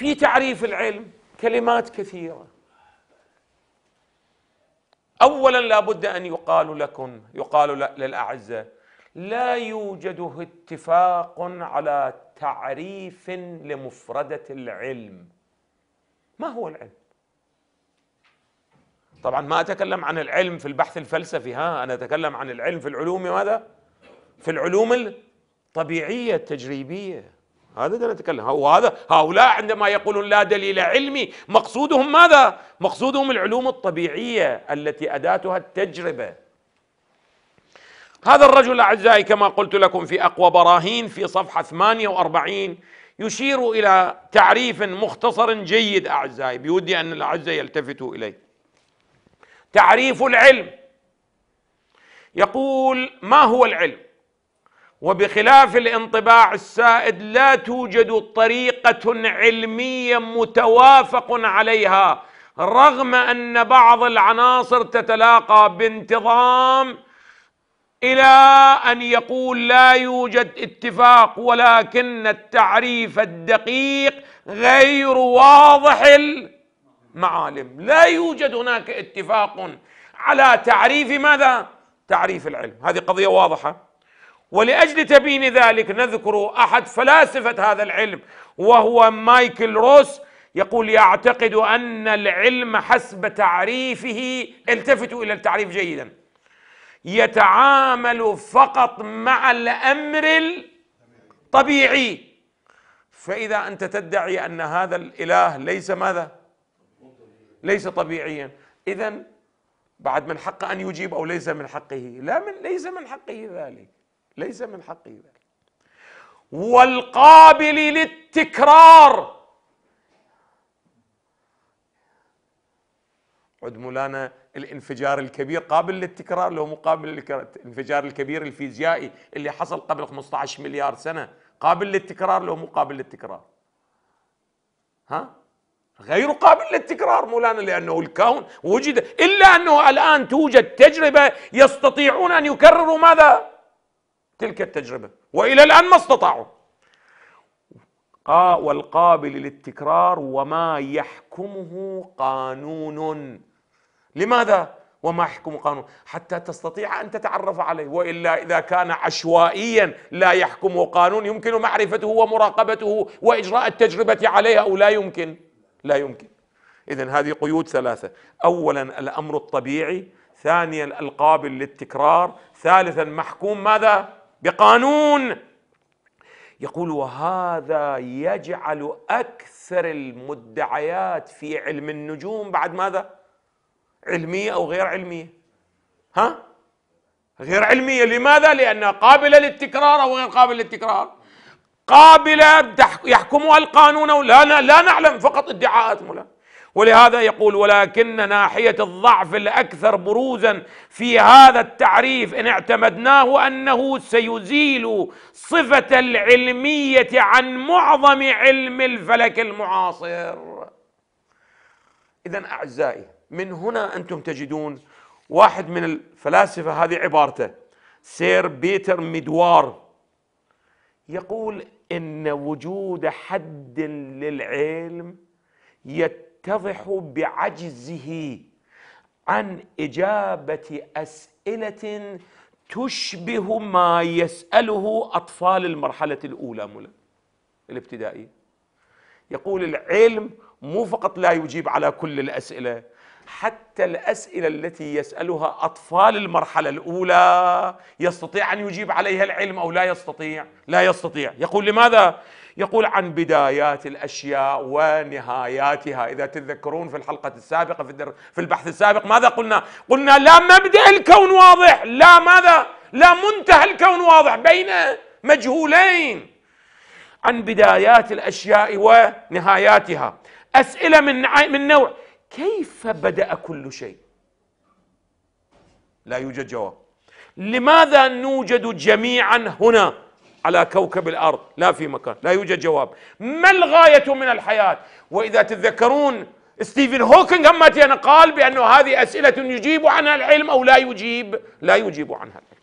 في تعريف العلم كلمات كثيرة أولا لا بد أن يقال لكم يقال للأعزة لا يوجد اتفاق على تعريف لمفردة العلم ما هو العلم؟ طبعا ما أتكلم عن العلم في البحث الفلسفي ها أنا أتكلم عن العلم في العلوم ماذا؟ في العلوم الطبيعية التجريبية هذا اللي نتكلم وهذا هؤلاء عندما يقولون لا دليل علمي مقصودهم ماذا؟ مقصودهم العلوم الطبيعية التي أداتها التجربة هذا الرجل أعزائي كما قلت لكم في أقوى براهين في صفحة 48 يشير إلى تعريف مختصر جيد أعزائي بودي أن الأعزة يلتفتوا إليه تعريف العلم يقول ما هو العلم وبخلاف الانطباع السائد لا توجد طريقه علميه متوافق عليها رغم ان بعض العناصر تتلاقى بانتظام الى ان يقول لا يوجد اتفاق ولكن التعريف الدقيق غير واضح المعالم لا يوجد هناك اتفاق على تعريف ماذا تعريف العلم هذه قضيه واضحه ولأجل تبيين ذلك نذكر أحد فلاسفة هذا العلم وهو مايكل روس يقول يعتقد أن العلم حسب تعريفه التفتوا إلى التعريف جيدا يتعامل فقط مع الأمر الطبيعي فإذا أنت تدعي أن هذا الإله ليس ماذا؟ ليس طبيعيا إذا بعد من حقه أن يجيب أو ليس من حقه لا من ليس من حقه ذلك ليس من حقه ذلك والقابل للتكرار عد مولانا الانفجار الكبير قابل للتكرار لو مقابل الانفجار الكبير الفيزيائي اللي حصل قبل 15 مليار سنه قابل للتكرار لو مقابل للتكرار ها غير قابل للتكرار مولانا لانه الكون وجد الا انه الان توجد تجربه يستطيعون ان يكرروا ماذا تلك التجربة وإلى الآن ما استطاعوا آه والقابل للتكرار وما يحكمه قانون لماذا وما يحكم قانون حتى تستطيع أن تتعرف عليه وإلا إذا كان عشوائيا لا يحكمه قانون يمكن معرفته ومراقبته وإجراء التجربة عليه أو لا يمكن لا يمكن إذا هذه قيود ثلاثة أولا الأمر الطبيعي ثانيا القابل للتكرار ثالثا محكوم ماذا بقانون يقول وهذا يجعل اكثر المدعيات في علم النجوم بعد ماذا؟ علميه او غير علميه؟ ها؟ غير علميه، لماذا؟ لانها قابله للتكرار او غير قابله للتكرار. قابله يحكمها القانون لا لا نعلم فقط ادعاءات ملا. ولهذا يقول ولكن ناحية الضعف الأكثر بروزا في هذا التعريف إن اعتمدناه أنه سيزيل صفة العلمية عن معظم علم الفلك المعاصر إذا أعزائي من هنا أنتم تجدون واحد من الفلاسفة هذه عبارته سير بيتر ميدوار يقول إن وجود حد للعلم يت يتضح بعجزه عن اجابه اسئله تشبه ما يساله اطفال المرحله الاولى ملا الابتدائيه يقول العلم مو فقط لا يجيب على كل الاسئله حتى الأسئلة التي يسألها أطفال المرحلة الأولى يستطيع أن يجيب عليها العلم أو لا يستطيع لا يستطيع يقول لماذا؟ يقول عن بدايات الأشياء ونهاياتها إذا تتذكرون في الحلقة السابقة في, الدر... في البحث السابق ماذا قلنا؟ قلنا لا مبدأ الكون واضح لا ماذا؟ لا منتهى الكون واضح بين مجهولين عن بدايات الأشياء ونهاياتها أسئلة من من نوع كيف بدا كل شيء لا يوجد جواب لماذا نوجد جميعا هنا على كوكب الارض لا في مكان لا يوجد جواب ما الغايه من الحياه واذا تتذكرون ستيفن هوكينغ هم قال بانه هذه اسئله يجيب عنها العلم او لا يجيب لا يجيب عنها العلم